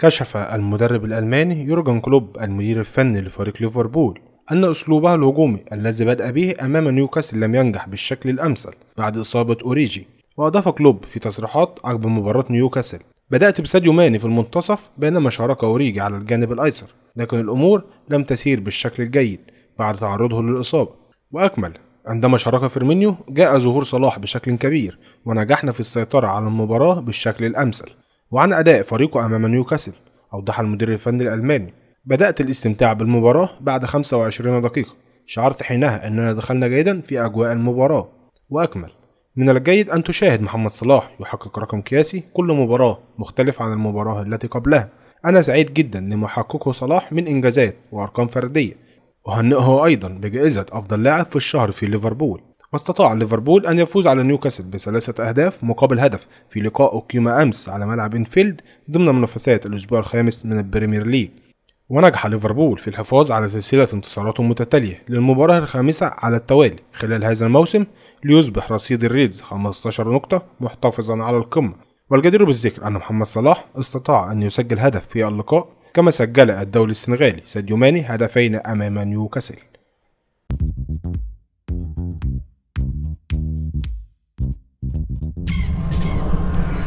كشف المدرب الألماني يورجن كلوب المدير الفني لفريق ليفربول أن أسلوبها الهجومي الذي بدأ به أمام نيوكاسل لم ينجح بالشكل الأمثل بعد إصابة أوريجي وأضاف كلوب في تصريحات عقب مباراة نيوكاسل بدأت بساديو ماني في المنتصف بينما شارك أوريجي على الجانب الأيسر لكن الأمور لم تسير بالشكل الجيد بعد تعرضه للإصابة وأكمل عندما شارك فيرمينيو جاء ظهور صلاح بشكل كبير ونجحنا في السيطرة على المباراة بالشكل الأمثل وعن أداء فريقه أمام نيوكاسل أوضح المدير الفني الألماني بدأت الاستمتاع بالمباراة بعد 25 دقيقة شعرت حينها أننا دخلنا جيدا في أجواء المباراة وأكمل من الجيد أن تشاهد محمد صلاح يحقق رقم قياسي كل مباراة مختلف عن المباراة التي قبلها أنا سعيد جدا لما حققه صلاح من إنجازات وأرقام فردية أهنئه أيضا بجائزة أفضل لاعب في الشهر في ليفربول واستطاع ليفربول أن يفوز على نيوكاسل بثلاثة أهداف مقابل هدف في لقاء أقيم أمس على ملعب إنفيلد ضمن منافسات الأسبوع الخامس من البريمير ليج ونجح ليفربول في الحفاظ على سلسلة انتصارات متتالية للمباراة الخامسة على التوالي خلال هذا الموسم ليصبح رصيد الريدز 15 نقطة محتفظا على القمة والجدير بالذكر أن محمد صلاح استطاع أن يسجل هدف في اللقاء كما سجل الدولي السنغالي ساديو ماني هدفين أمام نيوكاسل